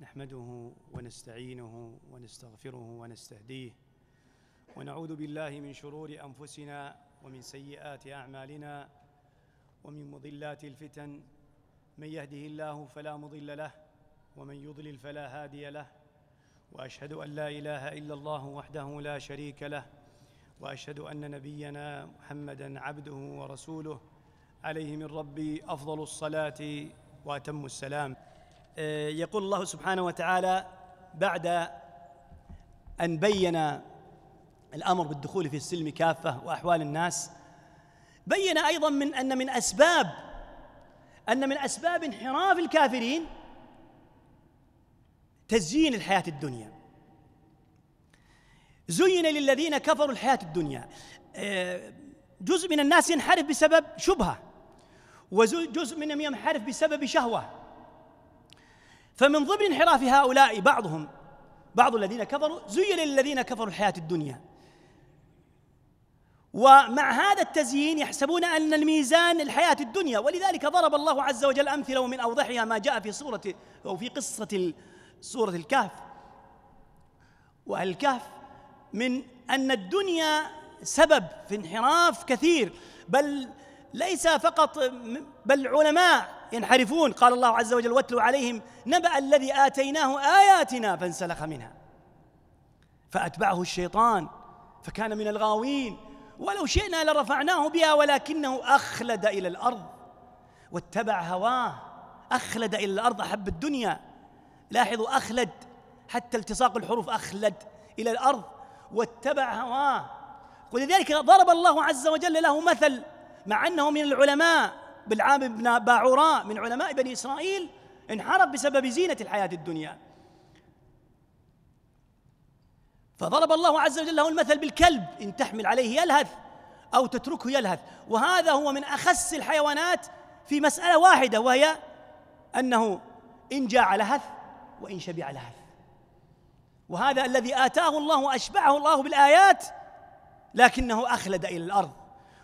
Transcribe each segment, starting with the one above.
نحمده ونستعينه ونستغفره ونستهديه ونعوذ بالله من شرور انفسنا ومن سيئات اعمالنا ومن مضلات الفتن من يهده الله فلا مضل له ومن يضلل فلا هادي له واشهد ان لا اله الا الله وحده لا شريك له واشهد ان نبينا محمدا عبده ورسوله عليه من ربي افضل الصلاه واتم السلام آه، يقول الله سبحانه وتعالى بعد أن بين الأمر بالدخول في السلم كافة وأحوال الناس بين أيضا من أن من أسباب أن من أسباب انحراف الكافرين تزيين الحياة الدنيا زين للذين كفروا الحياة الدنيا آه، جزء من الناس ينحرف بسبب شبهة وجزء منهم ينحرف بسبب شهوة فمن ضمن انحراف هؤلاء بعضهم بعض الذين كفروا زين للذين كفروا الحياة الدنيا ومع هذا التزيين يحسبون أن الميزان الحياة الدنيا ولذلك ضرب الله عز وجل أمثلة ومن أوضحها ما جاء في سورة أو في قصة سورة الكهف وأهل الكهف من أن الدنيا سبب في انحراف كثير بل ليس فقط بل علماء ينحرفون قال الله عز وجل واتلو عليهم نبأ الذي آتيناه آياتنا فانسلخ منها فأتبعه الشيطان فكان من الغاوين ولو شئنا لرفعناه بها ولكنه أخلد إلى الأرض واتبع هواه أخلد إلى الأرض أحب الدنيا لاحظوا أخلد حتى التصاق الحروف أخلد إلى الأرض واتبع هواه ولذلك ضرب الله عز وجل له مثل مع أنه من العلماء بالعام بن باعوراء من علماء بني إسرائيل انحرف بسبب زينة الحياة الدنيا فضرب الله عز وجل له المثل بالكلب إن تحمل عليه يلهث أو تتركه يلهث وهذا هو من أخس الحيوانات في مسألة واحدة وهي أنه إن جاع لهث وإن شبع لهث وهذا الذي آتاه الله وأشبعه الله بالآيات لكنه أخلد إلى الأرض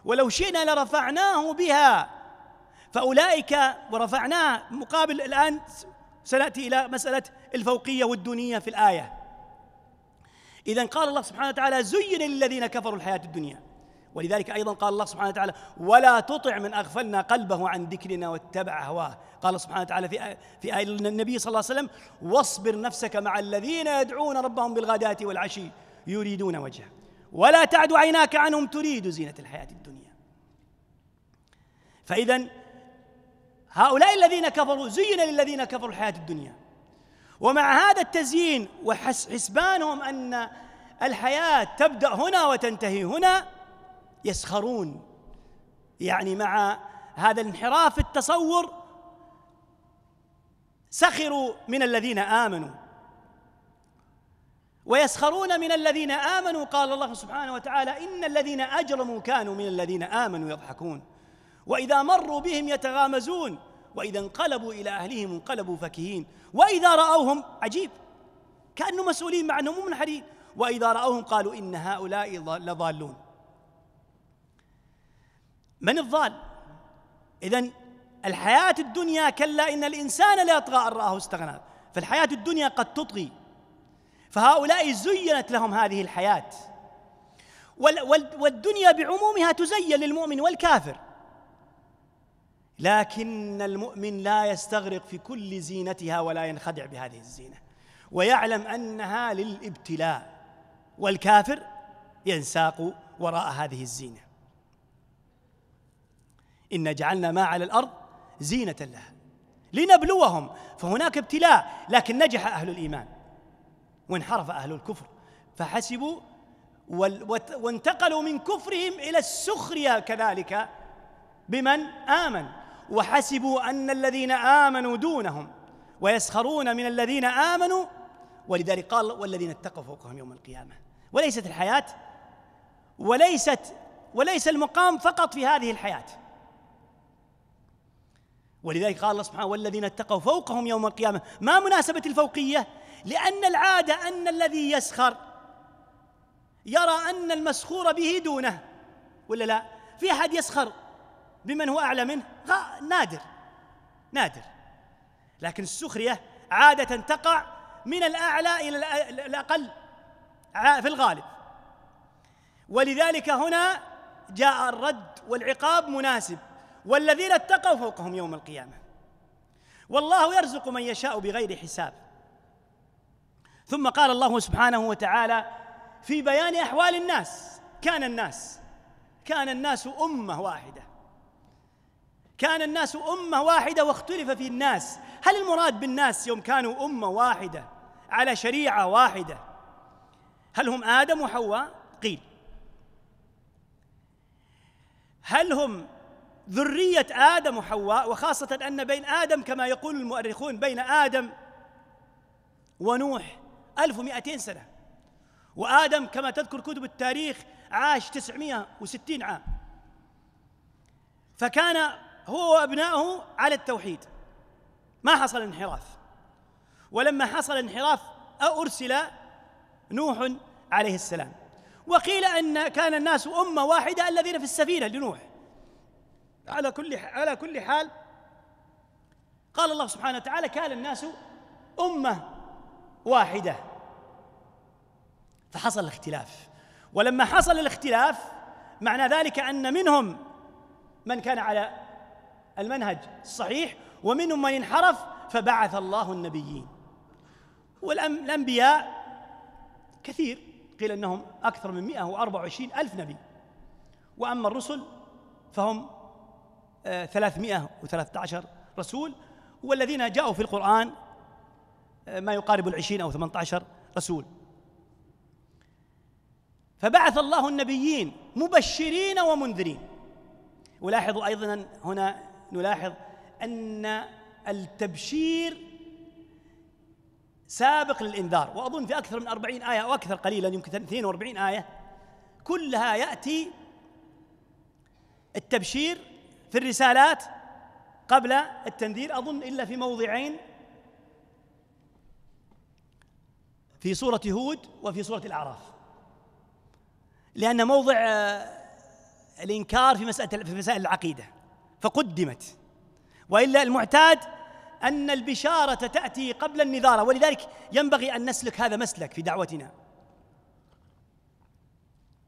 ولو شئنا لرفعناه بها فأولئك ورفعناه مقابل الآن سنأتي إلى مسألة الفوقية والدونية في الآية إذا قال الله سبحانه وتعالى زين للذين كفروا الحياة الدنيا ولذلك أيضا قال الله سبحانه وتعالى ولا تطع من أغفلنا قلبه عن ذكرنا واتبع هواه قال سبحانه وتعالى في في آية النبي صلى الله عليه وسلم واصبر نفسك مع الذين يدعون ربهم بالغداة والعشي يريدون وجهه ولا تعد عيناك عنهم تريد زينة الحياة الدنيا فإذا هؤلاء الذين كفروا زين للذين كفروا الحياة الدنيا ومع هذا التزيين وحسبانهم أن الحياة تبدأ هنا وتنتهي هنا يسخرون يعني مع هذا الانحراف في التصور سخروا من الذين آمنوا ويسخرون من الذين آمنوا قال الله سبحانه وتعالى إن الذين أجرموا كانوا من الذين آمنوا يضحكون وإذا مروا بهم يتغامزون وإذا انقلبوا إلى أهلهم انقلبوا فكهين وإذا رأوهم عجيب كأنه مسؤولين مع أنهم منحرين وإذا رأوهم قالوا إن هؤلاء لضالون من الضال إذا الحياة الدنيا كلا إن الإنسان لا يطغى أن رآه استغنى فالحياة الدنيا قد تطغي فهؤلاء زينت لهم هذه الحياة والدنيا بعمومها تزين للمؤمن والكافر لكن المؤمن لا يستغرق في كل زينتها ولا ينخدع بهذه الزينه ويعلم انها للابتلاء والكافر ينساق وراء هذه الزينه ان جعلنا ما على الارض زينه لها لنبلوهم فهناك ابتلاء لكن نجح اهل الايمان وانحرف اهل الكفر فحسبوا وانتقلوا من كفرهم الى السخريه كذلك بمن امن وحسبوا أن الذين آمنوا دونهم ويسخرون من الذين آمنوا ولذلك قال والذين اتقوا فوقهم يوم القيامة وليست الحياة وليست وليس المقام فقط في هذه الحياة ولذلك قال الله سبحانه والذين اتقوا فوقهم يوم القيامة ما مناسبة الفوقية لأن العادة أن الذي يسخر يرى أن المسخور به دونه ولا لا في أحد يسخر بمن هو أعلى منه نادر نادر لكن السخرية عادة تقع من الأعلى إلى الأقل في الغالب ولذلك هنا جاء الرد والعقاب مناسب والذين اتقوا فوقهم يوم القيامة والله يرزق من يشاء بغير حساب ثم قال الله سبحانه وتعالى في بيان أحوال الناس كان الناس كان الناس أمة واحدة كان الناس أمة واحدة واختلف في الناس هل المراد بالناس يوم كانوا أمة واحدة على شريعة واحدة هل هم آدم وحواء قيل هل هم ذرية آدم وحواء وخاصة أن بين آدم كما يقول المؤرخون بين آدم ونوح 1200 سنة وآدم كما تذكر كتب التاريخ عاش 960 عام فكان هو وأبنائه على التوحيد ما حصل انحراف ولما حصل انحراف أرسل نوح عليه السلام وقيل أن كان الناس أمة واحدة الذين في السفينة لنوح على كل على كل حال قال الله سبحانه وتعالى كان الناس أمة واحدة فحصل الاختلاف ولما حصل الاختلاف معنى ذلك أن منهم من كان على المنهج الصحيح ومنهم من انحرف فبعث الله النبيين والأنبياء كثير قيل أنهم أكثر من 124 ألف نبي وأما الرسل فهم 313 آه، رسول والذين جاءوا في القرآن آه، ما يقارب العشرين أو 18 رسول فبعث الله النبيين مبشرين ومنذرين ولاحظوا أيضا هنا نلاحظ أن التبشير سابق للإنذار وأظن في أكثر من أربعين آية أو أكثر قليلا يمكن 42 آية كلها يأتي التبشير في الرسالات قبل التنذير أظن إلا في موضعين في سورة هود وفي سورة الأعراف لأن موضع آه، الإنكار في مسألة في مسائل العقيدة فقدمت والا المعتاد ان البشاره تاتي قبل النذاره ولذلك ينبغي ان نسلك هذا مسلك في دعوتنا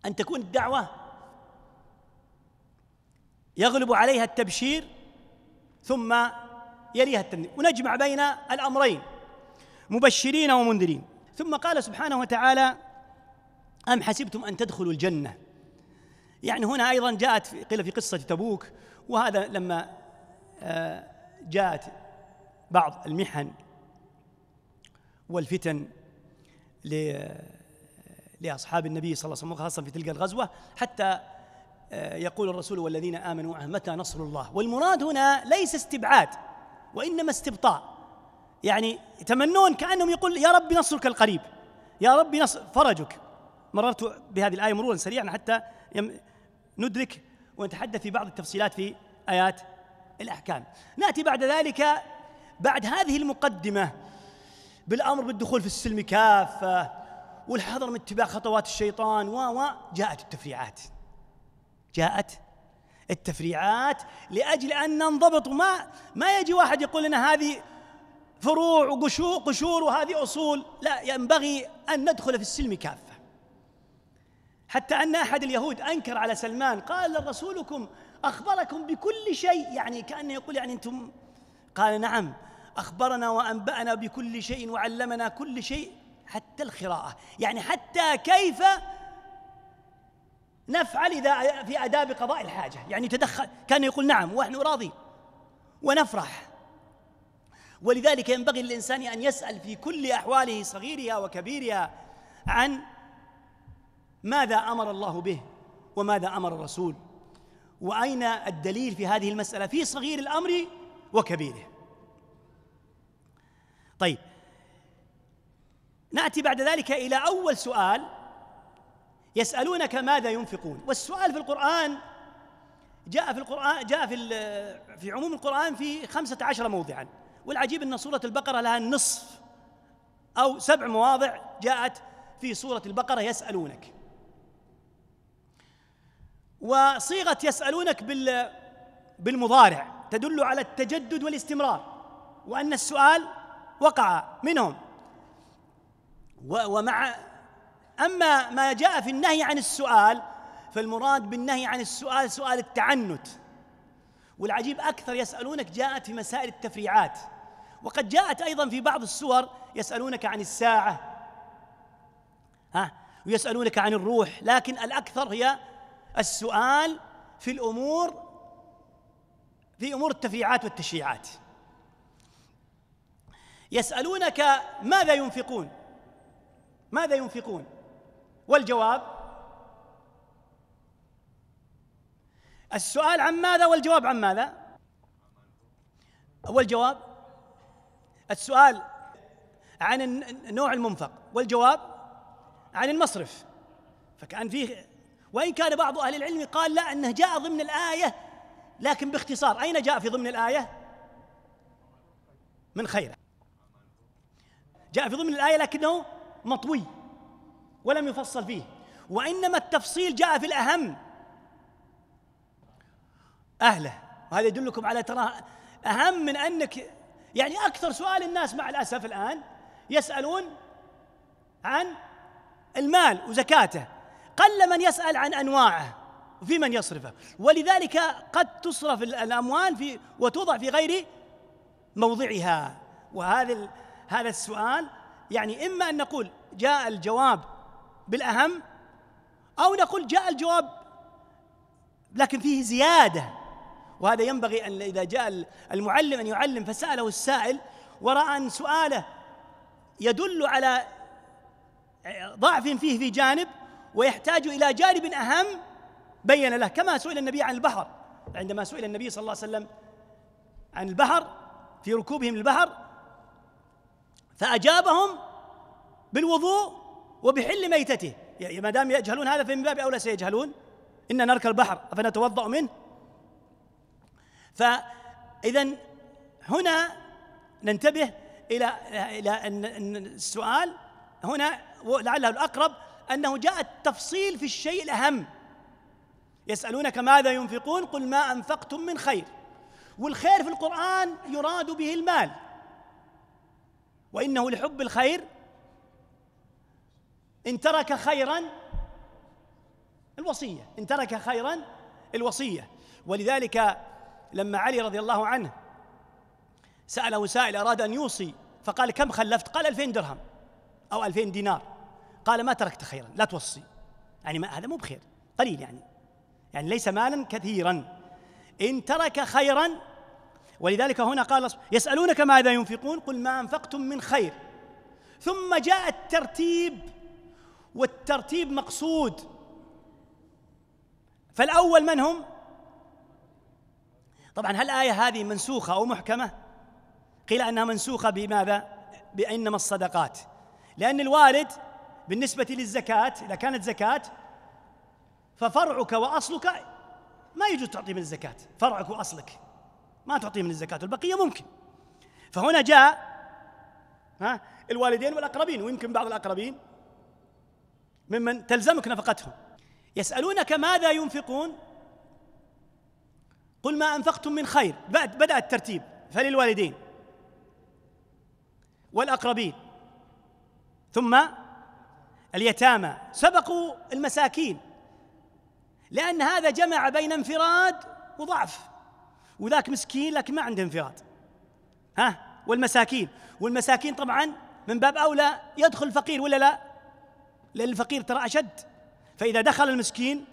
ان تكون الدعوه يغلب عليها التبشير ثم يليها التنذير ونجمع بين الامرين مبشرين ومنذرين ثم قال سبحانه وتعالى أم حسبتم أن تدخلوا الجنة يعني هنا أيضا جاءت قيل في قصة تبوك وهذا لما آه، جاءت بعض المحن والفتن لأصحاب النبي صلى الله عليه وسلم خاصة في تلك الغزوة حتى آه، يقول الرسول والذين آمنوا متى نصر الله والمراد هنا ليس استبعاد وإنما استبطاء يعني يتمنون كأنهم يقول يا رب نصرك القريب يا رب نصر فرجك مررت بهذه الآية مرورا سريعا حتى ندرك ونتحدث في بعض التفصيلات في آيات الأحكام نأتي بعد ذلك بعد هذه المقدمة بالأمر بالدخول في السلم كافة والحذر من اتباع خطوات الشيطان و و جاءت التفريعات جاءت التفريعات لاجل ان ننضبط ما ما يجي واحد يقول لنا هذه فروع وقشور قشور وهذه اصول لا ينبغي ان ندخل في السلم كافه حتى أن أحد اليهود أنكر على سلمان قال رسولكم أخبركم بكل شيء يعني كأنه يقول يعني أنتم قال نعم أخبرنا وأنبأنا بكل شيء وعلمنا كل شيء حتى القراءة يعني حتى كيف نفعل إذا في آداب قضاء الحاجة يعني تدخل كان يقول نعم ونحن راضي ونفرح ولذلك ينبغي للإنسان أن يسأل في كل أحواله صغيرها وكبيرها عن ماذا امر الله به وماذا امر الرسول واين الدليل في هذه المساله في صغير الامر وكبيره طيب ناتي بعد ذلك الى اول سؤال يسالونك ماذا ينفقون والسؤال في القران جاء في القرآن جاء في في عموم القرآن في خمسة عشر موضعا والعجيب أن سورة البقرة لها النصف أو سبع مواضع جاءت في سورة البقرة يسألونك وصيغه يسالونك بال بالمضارع تدل على التجدد والاستمرار وان السؤال وقع منهم ومع اما ما جاء في النهي عن السؤال فالمراد بالنهي عن السؤال سؤال التعنت والعجيب اكثر يسالونك جاءت في مسائل التفريعات وقد جاءت ايضا في بعض السور يسالونك عن الساعه ها ويسالونك عن الروح لكن الاكثر هي السؤال في الامور في امور التفريعات والتشريعات يسالونك ماذا ينفقون ماذا ينفقون والجواب السؤال عن ماذا والجواب عن ماذا والجواب السؤال عن النوع المنفق والجواب عن المصرف فكان فيه وإن كان بعض أهل العلم قال لا أنه جاء ضمن الآية لكن باختصار أين جاء في ضمن الآية من خيره جاء في ضمن الآية لكنه مطوي ولم يفصل فيه وإنما التفصيل جاء في الأهم أهله وهذا يدلكم على ترى أهم من أنك يعني أكثر سؤال الناس مع الأسف الآن يسألون عن المال وزكاته قل من يسأل عن أنواعه وفي من يصرفه ولذلك قد تصرف الأموال في وتوضع في غير موضعها وهذا هذا السؤال يعني إما أن نقول جاء الجواب بالأهم أو نقول جاء الجواب لكن فيه زيادة وهذا ينبغي أن إذا جاء المعلم أن يعلم فسأله السائل ورأى أن سؤاله يدل على ضعف فيه في جانب ويحتاج إلى جانب أهم بين له كما سئل النبي عن البحر عندما سئل النبي صلى الله عليه وسلم عن البحر في ركوبهم البحر فأجابهم بالوضوء وبحل ميتته يعني ما دام يجهلون هذا فمن باب أولى سيجهلون إن نرك البحر أفنتوضأ منه فإذا هنا ننتبه إلى إلى ان السؤال هنا لعله الأقرب أنه جاء التفصيل في الشيء الأهم يسألونك ماذا ينفقون قل ما أنفقتم من خير والخير في القرآن يراد به المال وإنه لحب الخير إن ترك خيرا الوصية إن ترك خيرا الوصية ولذلك لما علي رضي الله عنه سأله سائل أراد أن يوصي فقال كم خلفت قال ألفين درهم أو ألفين دينار قال ما تركت خيرا لا توصي يعني ما هذا مو بخير قليل يعني يعني ليس مالا كثيرا إن ترك خيرا ولذلك هنا قال يسألونك ماذا ينفقون قل ما أنفقتم من خير ثم جاء الترتيب والترتيب مقصود فالأول من هم طبعا هل الآية هذه منسوخة أو محكمة قيل أنها منسوخة بماذا بأنما الصدقات لأن الوالد بالنسبة للزكاة إذا كانت زكاة ففرعك وأصلك ما يجوز تعطي من الزكاة فرعك وأصلك ما تعطي من الزكاة والبقية ممكن فهنا جاء ها الوالدين والأقربين ويمكن بعض الأقربين ممن تلزمك نفقتهم يسألونك ماذا ينفقون قل ما أنفقتم من خير بدأ الترتيب فللوالدين والأقربين ثم اليتامى سبقوا المساكين لأن هذا جمع بين انفراد وضعف وذاك مسكين لكن ما عنده انفراد ها والمساكين والمساكين طبعا من باب أولى يدخل الفقير ولا لا لأن الفقير ترى أشد فإذا دخل المسكين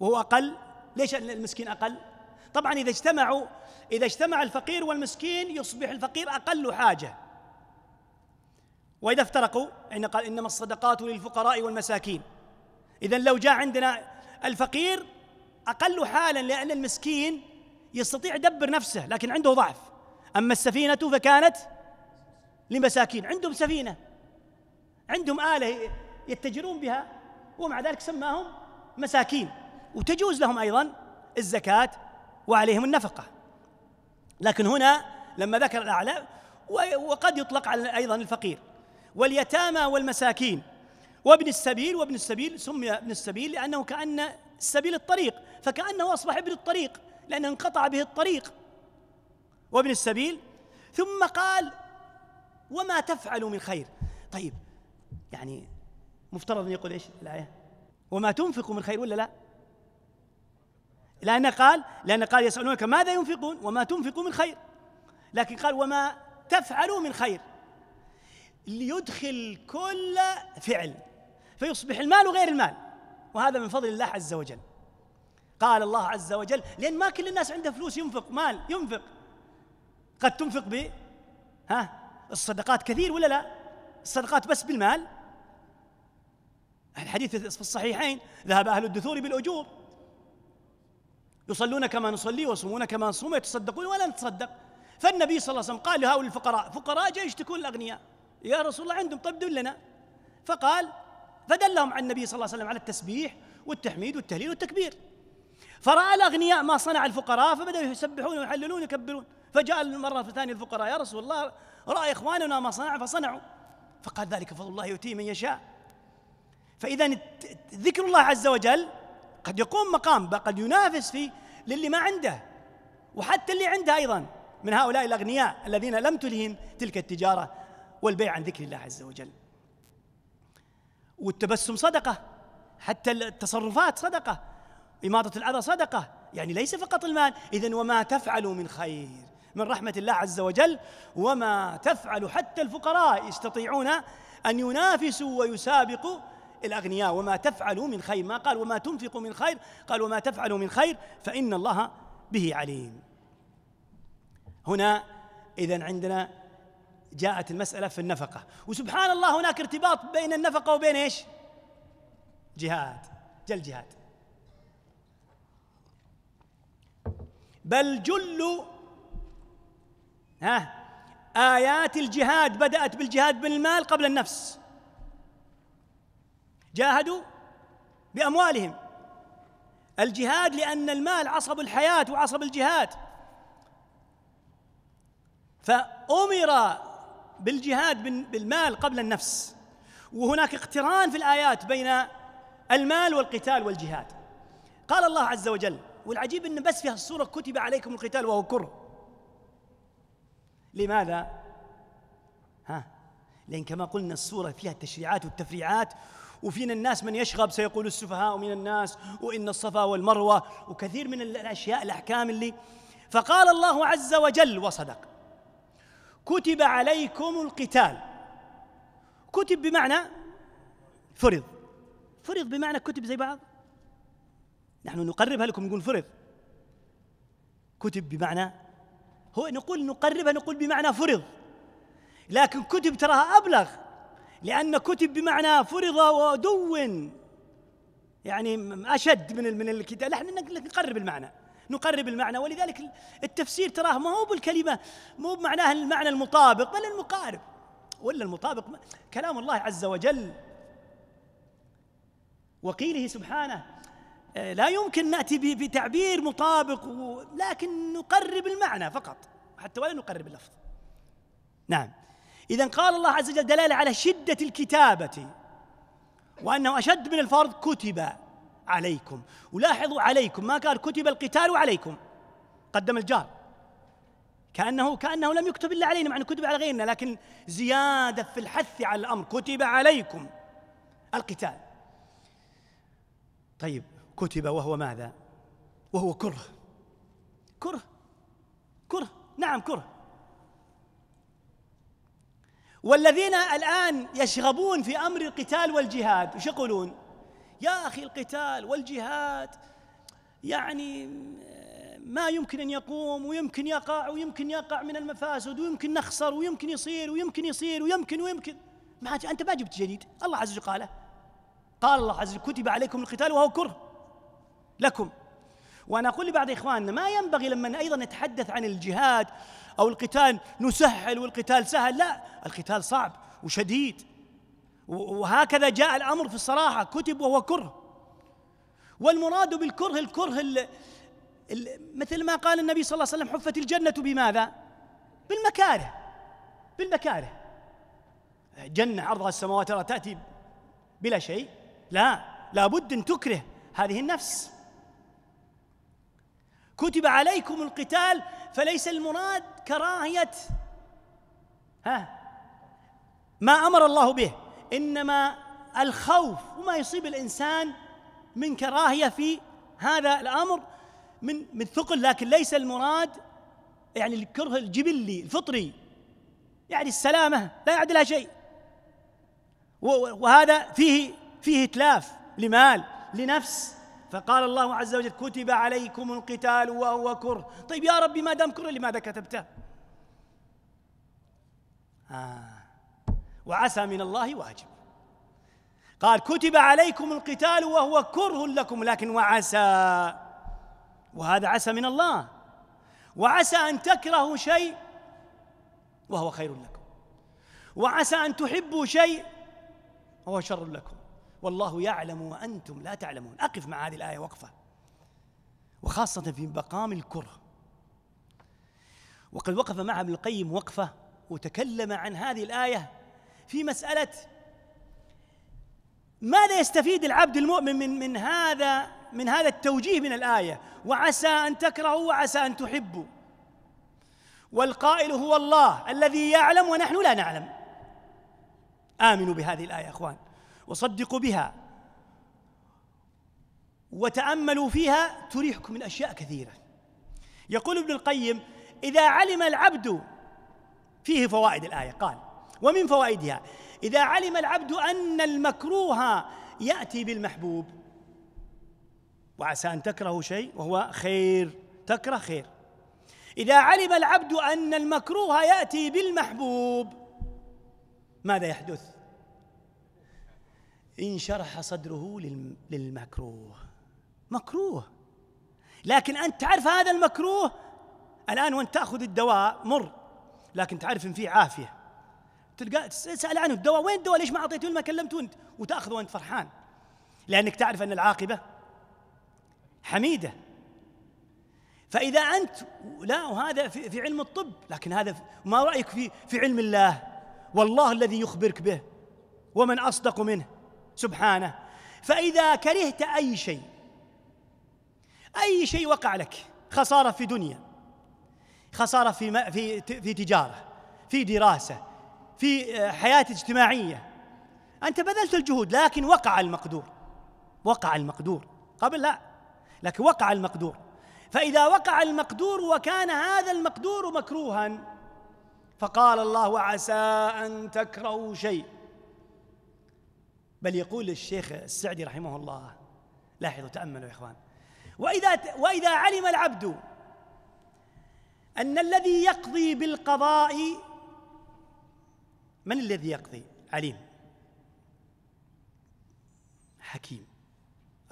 وهو أقل ليش المسكين أقل طبعا إذا اجتمعوا إذا اجتمع الفقير والمسكين يصبح الفقير أقل حاجة وإذا افترقوا إن قال إنما الصدقات للفقراء والمساكين إذا لو جاء عندنا الفقير أقل حالا لأن المسكين يستطيع يدبر نفسه لكن عنده ضعف أما السفينة فكانت لمساكين عندهم سفينة عندهم آلة يتجرون بها ومع ذلك سماهم مساكين وتجوز لهم أيضا الزكاة وعليهم النفقة لكن هنا لما ذكر الأعلى وقد يطلق على أيضا الفقير واليتامى والمساكين وابن السبيل وابن السبيل سمي ابن السبيل لأنه كأن السبيل الطريق فكأنه أصبح ابن الطريق لأنه انقطع به الطريق وابن السبيل ثم قال وما تفعل من خير طيب يعني مفترض أن يقول إيش الآية وما تنفق من خير ولا لا لأن قال لأن قال يسألونك ماذا ينفقون وما تنفقوا من خير لكن قال وما تفعلوا من خير ليدخل كل فعل فيصبح المال غير المال وهذا من فضل الله عز وجل قال الله عز وجل لأن ما كل الناس عنده فلوس ينفق مال ينفق قد تنفق ب ها الصدقات كثير ولا لا الصدقات بس بالمال الحديث في الصحيحين ذهب أهل الدثور بالأجور يصلون كما نصلي ويصومون كما نصوم ويتصدقون ولا نتصدق فالنبي صلى الله عليه وسلم قال لهؤلاء الفقراء فقراء جاء يشتكون الأغنياء يا رسول الله عندهم طب دلنا فقال فدلهم عن النبي صلى الله عليه وسلم على التسبيح والتحميد والتهليل والتكبير فرأى الأغنياء ما صنع الفقراء فبدأوا يسبحون ويحللون ويكبرون فجاء المرة الثانية الفقراء يا رسول الله رأى إخواننا ما صنع فصنعوا فقال ذلك فضل الله يؤتيه من يشاء فإذا ذكر الله عز وجل قد يقوم مقام قد ينافس في للي ما عنده وحتى اللي عنده أيضا من هؤلاء الأغنياء الذين لم تلهم تلك التجارة والبيع عن ذكر الله عز وجل والتبسم صدقة حتى التصرفات صدقة إماطة الأذى صدقة يعني ليس فقط المال إذا وما تفعلوا من خير من رحمة الله عز وجل وما تفعل حتى الفقراء يستطيعون أن ينافسوا ويسابقوا الأغنياء وما تفعلوا من خير ما قال وما تنفقوا من خير قال وما تفعلوا من خير فإن الله به عليم هنا إذا عندنا جاءت المسألة في النفقة وسبحان الله هناك ارتباط بين النفقة وبين ايش؟ جهاد جل جهاد بل جل ها آيات الجهاد بدأت بالجهاد بالمال قبل النفس جاهدوا بأموالهم الجهاد لأن المال عصب الحياة وعصب الجهاد فأمر بالجهاد بالمال قبل النفس وهناك اقتران في الآيات بين المال والقتال والجهاد قال الله عز وجل والعجيب أن بس في هالصورة كتب عليكم القتال وهو كره لماذا؟ ها لأن كما قلنا الصورة فيها التشريعات والتفريعات وفينا الناس من يشغب سيقول السفهاء من الناس وإن الصفا والمروة وكثير من الأشياء الأحكام اللي فقال الله عز وجل وصدق كتب عليكم القتال كتب بمعنى فرض فرض بمعنى كتب زي بعض نحن نقربها لكم نقول فرض كتب بمعنى هو نقول نقربها نقول بمعنى فرض لكن كتب تراها أبلغ لأن كتب بمعنى فرض ودون يعني أشد من من الكتاب نحن نقرب المعنى نقرب المعنى ولذلك التفسير تراه ما هو بالكلمة مو بمعناه المعنى المطابق بل المقارب ولا المطابق كلام الله عز وجل وقيله سبحانه آه، لا يمكن نأتي بتعبير مطابق لكن نقرب المعنى فقط حتى ولا نقرب اللفظ نعم إذا قال الله عز وجل دلالة على شدة الكتابة وأنه أشد من الفرض كتب عليكم ولاحظوا عليكم ما قال كتب القتال عليكم قدم الجار كأنه كأنه لم يكتب إلا علينا مع أنه كتب على غيرنا لكن زيادة في الحث على الأمر كتب عليكم القتال طيب كتب وهو ماذا وهو كره كره كره نعم كره والذين الآن يشغبون في أمر القتال والجهاد وش يقولون يا أخي القتال والجهاد يعني ما يمكن أن يقوم ويمكن يقع ويمكن يقع من المفاسد ويمكن نخسر ويمكن يصير ويمكن يصير ويمكن ويمكن ما أنت ما جبت جديد الله عز وجل قاله قال الله عز وجل كتب عليكم القتال وهو كره لكم وأنا أقول لبعض إخواننا ما ينبغي لما أيضا نتحدث عن الجهاد أو القتال نسهل والقتال سهل لا القتال صعب وشديد وهكذا جاء الأمر في الصراحة كتب وهو كره والمراد بالكره الكره مثل ما قال النبي صلى الله عليه وسلم حفت الجنة بماذا؟ بالمكاره بالمكاره جنة عرضها السماوات لا تأتي بلا شيء لا لابد أن تكره هذه النفس كتب عليكم القتال فليس المراد كراهية ها ما أمر الله به إنما الخوف وما يصيب الإنسان من كراهية في هذا الأمر من من ثقل لكن ليس المراد يعني الكره الجبلي الفطري يعني السلامة لا يعدلها شيء وهذا فيه فيه إتلاف لمال لنفس فقال الله عز وجل كتب عليكم القتال وهو كره طيب يا ربي ما دام كره لماذا كتبته آه وعسى من الله واجب قال كتب عليكم القتال وهو كره لكم لكن وعسى وهذا عسى من الله وعسى ان تكرهوا شيء وهو خير لكم وعسى ان تحبوا شيء وهو شر لكم والله يعلم وانتم لا تعلمون اقف مع هذه الايه وقفه وخاصه في مقام الكره وقد وقف معها ابن القيم وقفه وتكلم عن هذه الايه في مسألة ماذا يستفيد العبد المؤمن من من هذا من هذا التوجيه من الآية وعسى أن تكرهوا وعسى أن تحبوا والقائل هو الله الذي يعلم ونحن لا نعلم آمنوا بهذه الآية يا أخوان وصدقوا بها وتأملوا فيها تريحكم من أشياء كثيرة يقول ابن القيم إذا علم العبد فيه فوائد الآية قال ومن فوائدها إذا علم العبد أن المكروه يأتي بالمحبوب وعسى أن تكرهوا شيء وهو خير تكره خير إذا علم العبد أن المكروه يأتي بالمحبوب ماذا يحدث؟ انشرح صدره للمكروه مكروه لكن أنت تعرف هذا المكروه الآن وأنت تأخذ الدواء مر لكن تعرف إن فيه عافية تلقى تسال عنه الدواء وين الدواء ليش ما اعطيته ما كلمته انت وتاخذه وانت فرحان لانك تعرف ان العاقبه حميده فاذا انت لا وهذا في, في علم الطب لكن هذا ما رايك في في علم الله والله الذي يخبرك به ومن اصدق منه سبحانه فاذا كرهت اي شيء اي شيء وقع لك خساره في دنيا خساره في في في تجاره في دراسه في آه، حياة اجتماعية أنت بذلت الجهود لكن وقع المقدور وقع المقدور قبل لا لكن وقع المقدور فإذا وقع المقدور وكان هذا المقدور مكروها فقال الله عسى أن تكرهوا شيء بل يقول الشيخ السعدي رحمه الله لاحظوا تأملوا يا إخوان وإذا, وإذا علم العبد أن الذي يقضي بالقضاء من الذي يقضي عليم حكيم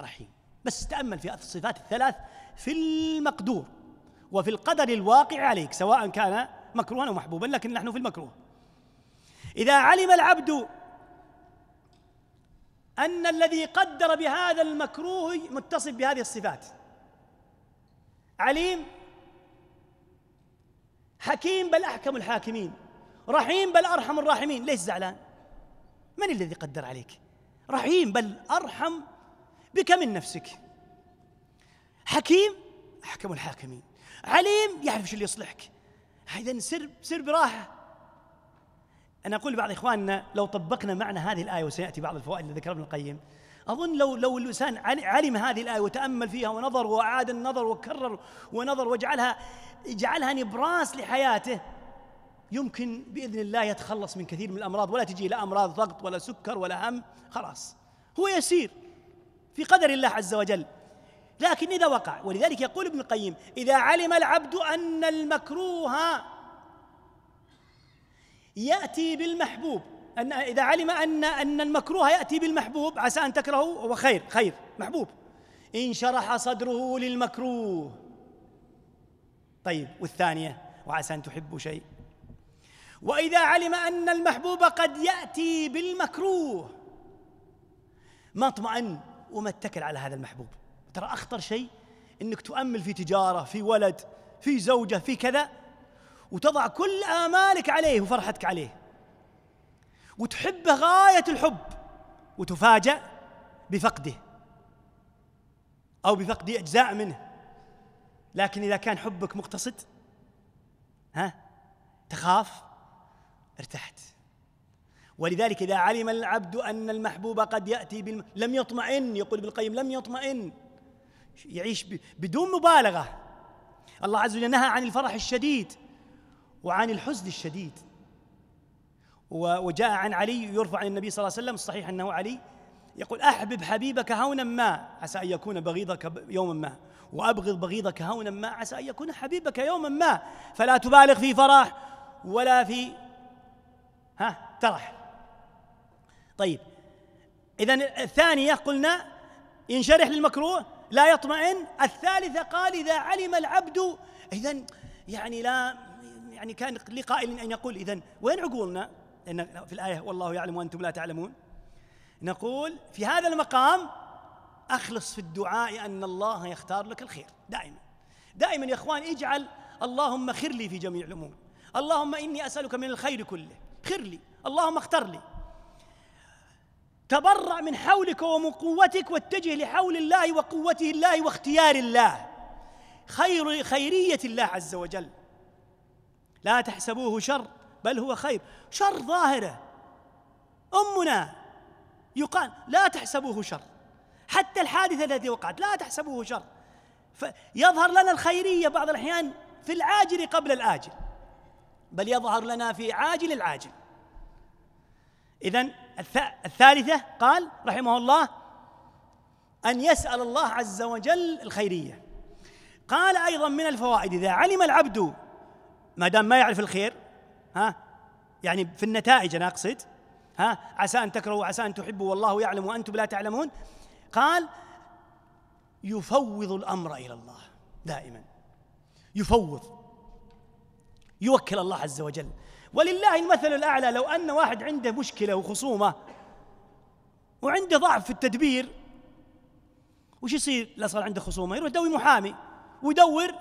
رحيم بس تأمل في الصفات الثلاث في المقدور وفي القدر الواقع عليك سواء كان مكروها أو محبوبا لكن نحن في المكروه إذا علم العبد أن الذي قدر بهذا المكروه متصف بهذه الصفات عليم حكيم بل أحكم الحاكمين رحيم بل أرحم الراحمين ليش زعلان من الذي قدر عليك رحيم بل أرحم بك من نفسك حكيم أحكم الحاكمين عليم يعرف شو اللي يصلحك إذا سر سر براحة أنا أقول لبعض إخواننا لو طبقنا معنى هذه الآية وسيأتي بعض الفوائد اللي ذكرها ابن القيم أظن لو لو الإنسان علم هذه الآية وتأمل فيها ونظر وأعاد النظر وكرر ونظر وجعلها جعلها نبراس لحياته يمكن باذن الله يتخلص من كثير من الامراض ولا تجي لا امراض ضغط ولا سكر ولا هم خلاص هو يسير في قدر الله عز وجل لكن اذا وقع ولذلك يقول ابن القيم اذا علم العبد ان المكروه ياتي بالمحبوب ان اذا علم ان ان المكروه ياتي بالمحبوب عسى ان تكرهه هو خير خير محبوب انشرح صدره للمكروه طيب والثانيه وعسى ان تحبوا شيء واذا علم ان المحبوب قد ياتي بالمكروه ما اطمأن وما اتكل على هذا المحبوب ترى اخطر شيء انك تؤمل في تجاره في ولد في زوجه في كذا وتضع كل امالك عليه وفرحتك عليه وتحبه غايه الحب وتفاجأ بفقده او بفقد اجزاء منه لكن اذا كان حبك مقتصد ها تخاف ارتحت ولذلك إذا علم العبد أن المحبوب قد يأتي بالم... لم يطمئن يقول ابن القيم لم يطمئن يعيش ب... بدون مبالغة الله عز وجل نهى عن الفرح الشديد وعن الحزن الشديد و... وجاء عن علي يرفع عن النبي صلى الله عليه وسلم الصحيح أنه علي يقول أحبب حبيبك هونا ما عسى أن يكون بغيضك يوما ما وأبغض بغيضك هونا ما عسى أن يكون حبيبك يوما ما فلا تبالغ في فرح ولا في ها ترح طيب إذا الثانية قلنا ينشرح للمكروه لا يطمئن الثالثة قال إذا علم العبد إذا يعني لا يعني كان لقائل أن يقول إذا وين عقولنا إن في الآية والله يعلم وأنتم لا تعلمون نقول في هذا المقام أخلص في الدعاء أن الله يختار لك الخير دائما دائما يا إخوان اجعل اللهم خير لي في جميع الأمور اللهم إني أسألك من الخير كله خر لي اللهم اختر لي تبرع من حولك ومن قوتك واتجه لحول الله وقوته الله واختيار الله خير خيرية الله عز وجل لا تحسبوه شر بل هو خير شر ظاهرة أمنا يقال لا تحسبوه شر حتى الحادثة التي وقعت لا تحسبوه شر يظهر لنا الخيرية بعض الأحيان في العاجل قبل الآجل بل يظهر لنا في عاجل العاجل إذا الثالثة قال رحمه الله أن يسأل الله عز وجل الخيرية قال أيضا من الفوائد إذا علم العبد ما دام ما يعرف الخير ها يعني في النتائج أنا أقصد ها عسى أن تكرهوا وعسى أن تحبوا والله يعلم وأنتم لا تعلمون قال يفوض الأمر إلى الله دائما يفوض يوكل الله عز وجل ولله المثل الأعلى لو أن واحد عنده مشكلة وخصومة وعنده ضعف في التدبير وش يصير لا صار عنده خصومة يروح يدوي محامي ويدور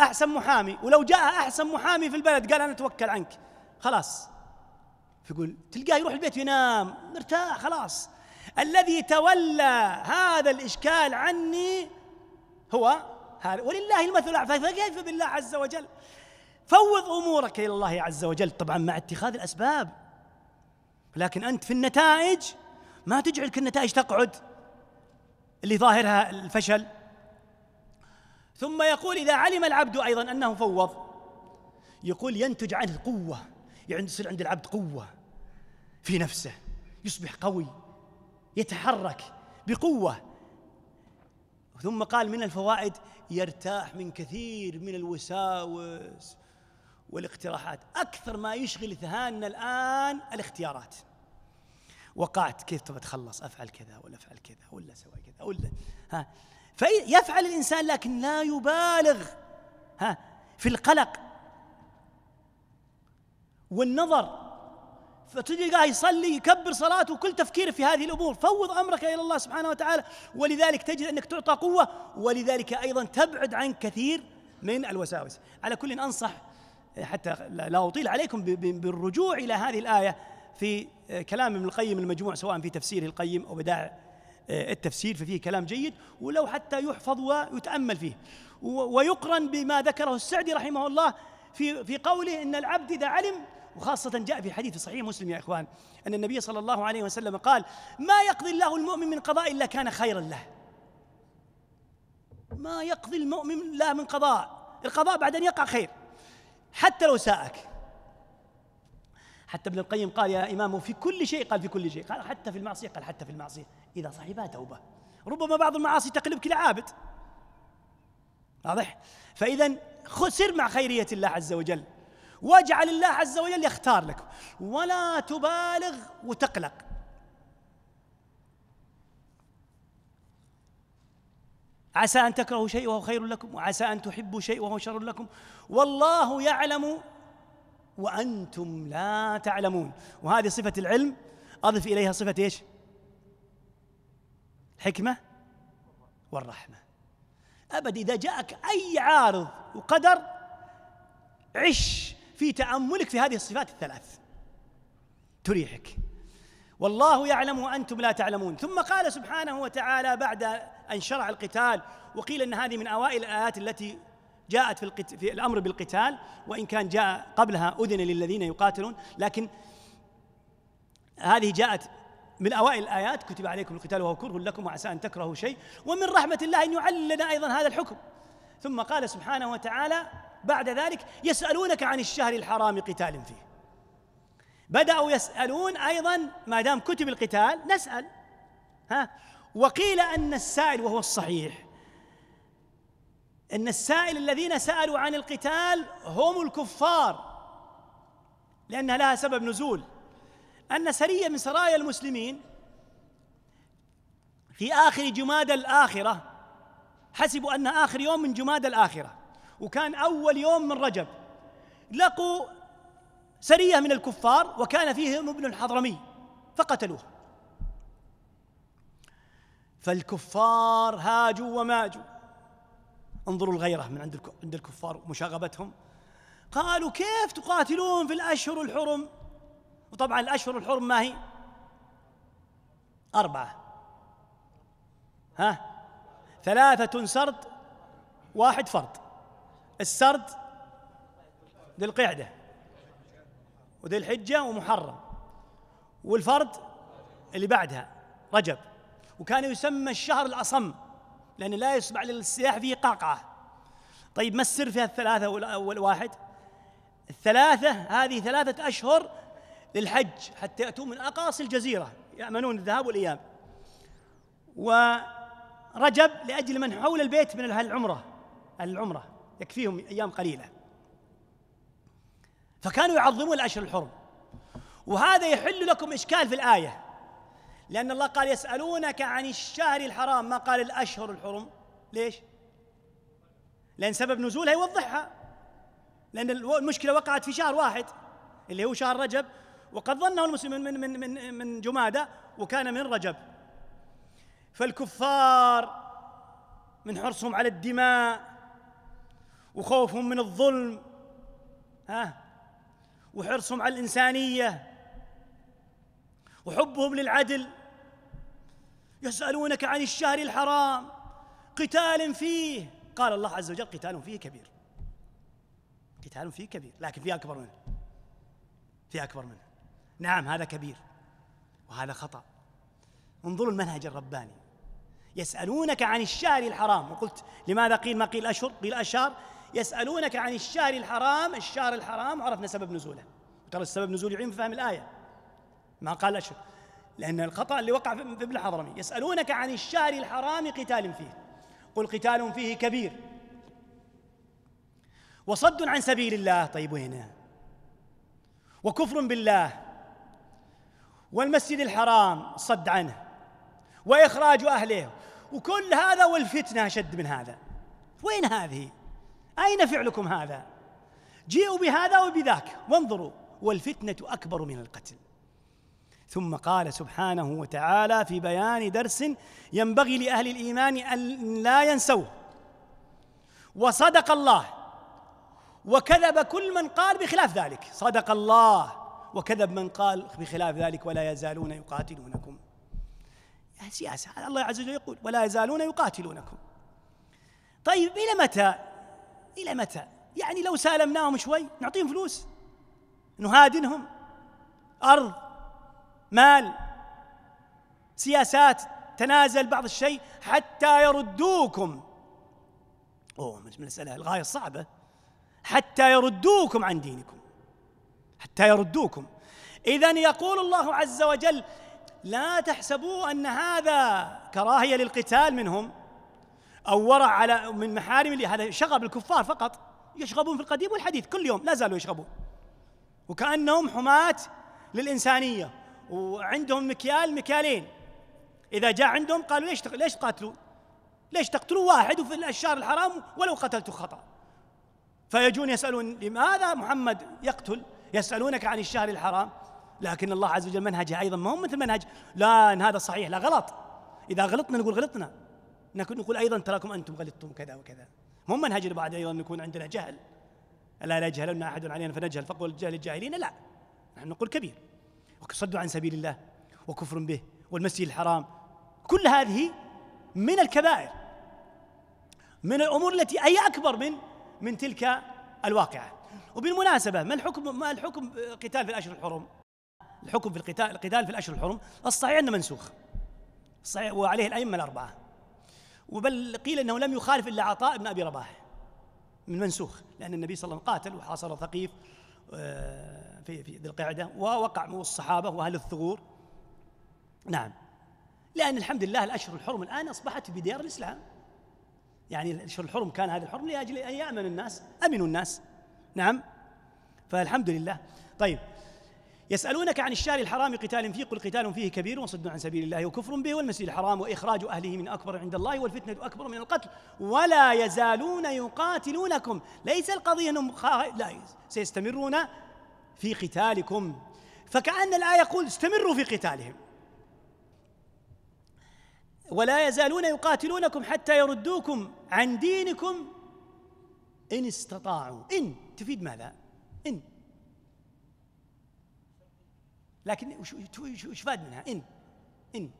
أحسن محامي ولو جاء أحسن محامي في البلد قال أنا أتوكل عنك خلاص فيقول تلقاه يروح البيت ينام مرتاح خلاص الذي تولى هذا الإشكال عني هو ولله المثل الأعلى فكيف بالله عز وجل فوض أمورك إلى الله عز وجل طبعا مع اتخاذ الأسباب لكن أنت في النتائج ما تجعلك النتائج تقعد اللي ظاهرها الفشل ثم يقول إذا علم العبد أيضا أنه فوض يقول ينتج عنه قوة يعني يصير عند العبد قوة في نفسه يصبح قوي يتحرك بقوة ثم قال من الفوائد يرتاح من كثير من الوساوس والاقتراحات أكثر ما يشغل ذهاننا الآن الاختيارات وقعت كيف تخلص أفعل كذا ولا أفعل كذا ولا سوي كذا ولا ها فيفعل الإنسان لكن لا يبالغ ها في القلق والنظر فتلقاه يصلي يكبر صلاته وكل تفكيره في هذه الامور فوض امرك الى الله سبحانه وتعالى ولذلك تجد انك تعطى قوه ولذلك ايضا تبعد عن كثير من الوساوس على كل إن انصح حتى لا أطيل عليكم بالرجوع إلى هذه الآية في آه، كلام ابن القيم المجموع سواء في تفسيره القيم أو بدائع آه، التفسير ففيه كلام جيد ولو حتى يحفظ ويتأمل فيه ويقرن بما ذكره السعدي رحمه الله في في قوله إن العبد إذا علم وخاصة جاء في حديث صحيح مسلم يا إخوان أن النبي صلى الله عليه وسلم قال ما يقضي الله المؤمن من قضاء إلا كان خيرا له ما يقضي المؤمن لا من قضاء القضاء بعد أن يقع خير حتى لو ساءك حتى ابن القيم قال يا إمامه في كل شيء قال في كل شيء قال حتى في المعصية قال حتى في المعصية إذا صاحبها توبة ربما بعض المعاصي تقلبك إلى عابد واضح فإذا سر مع خيرية الله عز وجل واجعل الله عز وجل يختار لك ولا تبالغ وتقلق عسى أن تكرهوا شيء وهو خير لكم وعسى أن تحبوا شيء وهو شر لكم والله يعلم وأنتم لا تعلمون وهذه صفة العلم أضف إليها صفة إيش الحكمة والرحمة أبد إذا جاءك أي عارض وقدر عش في تأملك في هذه الصفات الثلاث تريحك والله يعلم وأنتم لا تعلمون ثم قال سبحانه وتعالى بعد أن شرع القتال وقيل أن هذه من أوائل الآيات التي جاءت في, القت... في الأمر بالقتال وإن كان جاء قبلها أذن للذين يقاتلون لكن هذه جاءت من أوائل الآيات كتب عليكم القتال وهو كره لكم وعسى أن تكرهوا شيء ومن رحمة الله أن يعلن لنا أيضا هذا الحكم ثم قال سبحانه وتعالى بعد ذلك يسألونك عن الشهر الحرام قتال فيه بدأوا يسألون أيضا ما دام كتب القتال نسأل ها وقيل أن السائل وهو الصحيح أن السائل الذين سألوا عن القتال هم الكفار لأنها لها سبب نزول أن سرية من سرايا المسلمين في آخر جماد الآخرة حسبوا أن آخر يوم من جماد الآخرة وكان أول يوم من رجب لقوا سرية من الكفار وكان فيهم ابن الحضرمي فقتلوه فالكفار هاجوا وماجوا انظروا الغيرة من عند عند الكفار ومشاغبتهم قالوا كيف تقاتلون في الأشهر الحرم وطبعا الأشهر الحرم ما هي أربعة ها ثلاثة سرد واحد فرد السرد ذي القعدة وذي الحجة ومحرم والفرد اللي بعدها رجب وكان يسمى الشهر الأصم لأنه لا يسمع للسياح فيه قعقعة طيب ما السر في الثلاثة أول واحد الثلاثة هذه ثلاثة أشهر للحج حتى يأتوا من أقاصي الجزيرة يأمنون الذهاب والإياب ورجب لأجل من حول البيت من العمرة العمرة يكفيهم أيام قليلة فكانوا يعظمون الأشهر الحرم وهذا يحل لكم إشكال في الآية لأن الله قال يسألونك عن الشهر الحرام ما قال الأشهر الحرم ليش؟ لأن سبب نزولها يوضحها لأن المشكلة وقعت في شهر واحد اللي هو شهر رجب وقد ظنه المسلمون من من من من جمادة وكان من رجب فالكفار من حرصهم على الدماء وخوفهم من الظلم ها وحرصهم على الإنسانية وحبهم للعدل يسألونك عن الشهر الحرام قتال فيه قال الله عز وجل قتال فيه كبير قتال فيه كبير لكن فيه أكبر منه فيه أكبر منه نعم هذا كبير وهذا خطأ انظروا المنهج الرباني يسألونك عن الشهر الحرام وقلت لماذا قيل ما قيل أشهر قيل أشهر يسألونك عن الشهر الحرام الشهر الحرام عرفنا سبب نزوله ترى السبب نزول يعين فهم الآية ما قال أشهر لأن الخطأ اللي وقع في ابن الحضرمي يسألونك عن الشهر الحرام قتال فيه قل قتال فيه كبير وصد عن سبيل الله طيب وين وكفر بالله والمسجد الحرام صد عنه وإخراج أهله وكل هذا والفتنة أشد من هذا وين هذه؟ أين فعلكم هذا؟ جيئوا بهذا وبذاك وانظروا والفتنة أكبر من القتل ثم قال سبحانه وتعالى في بيان درس ينبغي لأهل الإيمان أن لا ينسوه وصدق الله وكذب كل من قال بخلاف ذلك صدق الله وكذب من قال بخلاف ذلك ولا يزالون يقاتلونكم يعني سياسة الله عز وجل يقول ولا يزالون يقاتلونكم طيب إلى متى إلى متى يعني لو سالمناهم شوي نعطيهم فلوس نهادنهم أرض مال سياسات تنازل بعض الشيء حتى يردوكم اوه من المساله الغايه الصعبه حتى يردوكم عن دينكم حتى يردوكم اذا يقول الله عز وجل لا تحسبوا ان هذا كراهيه للقتال منهم او ورع على من محارم هذا شغب الكفار فقط يشغبون في القديم والحديث كل يوم لا زالوا يشغبون وكانهم حماه للانسانيه وعندهم مكيال مكيالين إذا جاء عندهم قالوا ليش ليش قاتلوا؟ ليش تقتلوا واحد وفي الشهر الحرام ولو قتلت خطأ فيجون يسألون لماذا محمد يقتل؟ يسألونك عن الشهر الحرام لكن الله عز وجل منهجه أيضا ما هو مثل منهج لا إن هذا صحيح لا غلط إذا غلطنا نقول غلطنا نقول أيضا تراكم أنتم غلطتم كذا وكذا مو منهج بعد أيضا يكون عندنا جهل ألا لا يجهلن أحد علينا فنجهل فقول جهل الجاهلين لا نحن نقول كبير وصد عن سبيل الله وكفر به والمسجد الحرام كل هذه من الكبائر من الامور التي هي اكبر من من تلك الواقعه وبالمناسبه ما الحكم ما الحكم قتال في الاشهر الحرم الحكم في القتال القتال في الاشهر الحرم الصحيح انه منسوخ صحيح وعليه الائمه الاربعه وبل قيل انه لم يخالف الا عطاء بن ابي رباح من منسوخ لان النبي صلى الله عليه وسلم قاتل وحاصر ثقيف آه، في في ذي القعده ووقع من الصحابه واهل الثغور نعم لان الحمد لله الاشهر الحرم الان اصبحت بديار الاسلام يعني الاشهر الحرم كان هذا الحرم لاجل ان يامن الناس امنوا الناس نعم فالحمد لله طيب يسألونك عن الشهر الحرام قتال فيه قل قتال فيه كبير وصد عن سبيل الله وكفر به والمسجد الحرام وإخراج أهله من أكبر عند الله والفتنة أكبر من القتل ولا يزالون يقاتلونكم ليس القضية أنهم لا سيستمرون في قتالكم فكأن الآية يقول استمروا في قتالهم ولا يزالون يقاتلونكم حتى يردوكم عن دينكم إن استطاعوا إن تفيد ماذا؟ إن لكن وش فاد منها إن إن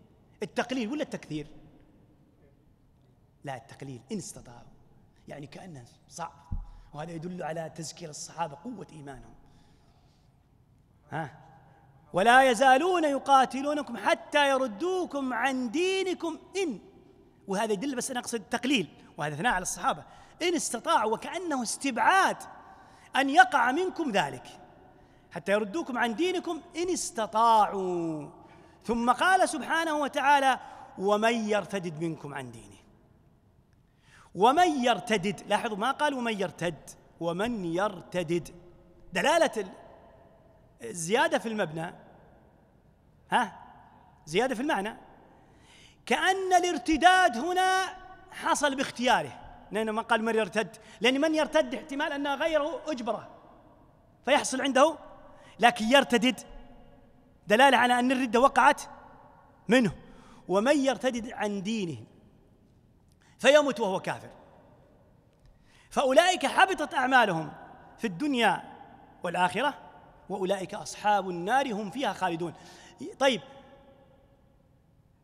التقليل ولا التكثير لا التقليل إن استطاعوا يعني كأنه صعب وهذا يدل على تزكير الصحابة قوة إيمانهم ها ولا يزالون يقاتلونكم حتى يردوكم عن دينكم إن وهذا يدل بس أنا أقصد التقليل وهذا ثناء على الصحابة إن استطاعوا وكأنه استبعاد أن يقع منكم ذلك حتى يردوكم عن دينكم إن استطاعوا ثم قال سبحانه وتعالى ومن يرتدد منكم عن دينه ومن يرتدد لاحظوا ما قال ومن يرتد ومن يرتدد دلالة الزيادة في المبنى ها زيادة في المعنى كأن الارتداد هنا حصل باختياره لأنه ما قال من يرتد لأن من يرتد احتمال أن غيره أجبره فيحصل عنده لكن يرتدد دلالة على أن الردة وقعت منه ومن يرتدد عن دينه فيموت وهو كافر فأولئك حبطت أعمالهم في الدنيا والآخرة وأولئك أصحاب النار هم فيها خالدون طيب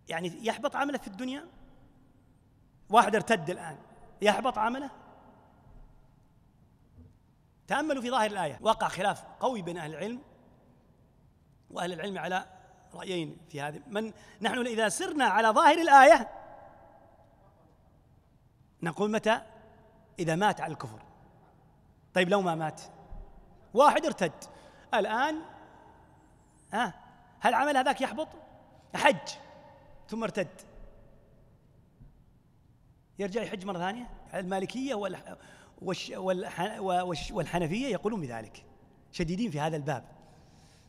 يعني يحبط عمله في الدنيا واحد ارتد الآن يحبط عمله تأملوا في ظاهر الآية وقع خلاف قوي بين أهل العلم وأهل العلم على رأيين في هذه من نحن إذا سرنا على ظاهر الآية نقول متى إذا مات على الكفر طيب لو ما مات واحد ارتد الآن ها هل عمل هذاك يحبط حج ثم ارتد يرجع يحج مرة ثانية على المالكية ولا والحنفية يقولون بذلك شديدين في هذا الباب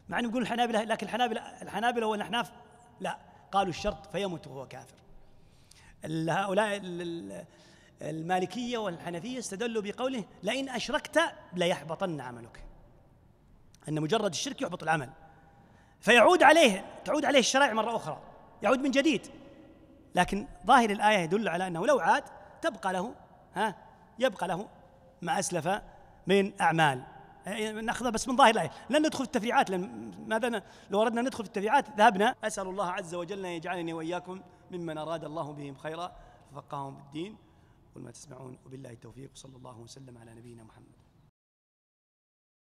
مع أنهم يقولون الحنابلة لكن الحنابلة الحنابلة والأحناف لا قالوا الشرط فيموت وهو كافر هؤلاء المالكية والحنفية استدلوا بقوله لئن أشركت ليحبطن عملك أن مجرد الشرك يحبط العمل فيعود عليه تعود عليه الشرائع مرة أخرى يعود من جديد لكن ظاهر الآية يدل على أنه لو عاد تبقى له ها يبقى له ما أسلف من أعمال ناخذها بس من ظاهر الآية لن ندخل في التفريعات لأن ماذا لو أردنا ندخل في التفريعات ذهبنا أسأل الله عز وجل أن يجعلني وإياكم ممن أراد الله بهم خيرا ففقهم في الدين قل ما تسمعون وبالله التوفيق صلى الله وسلم على نبينا محمد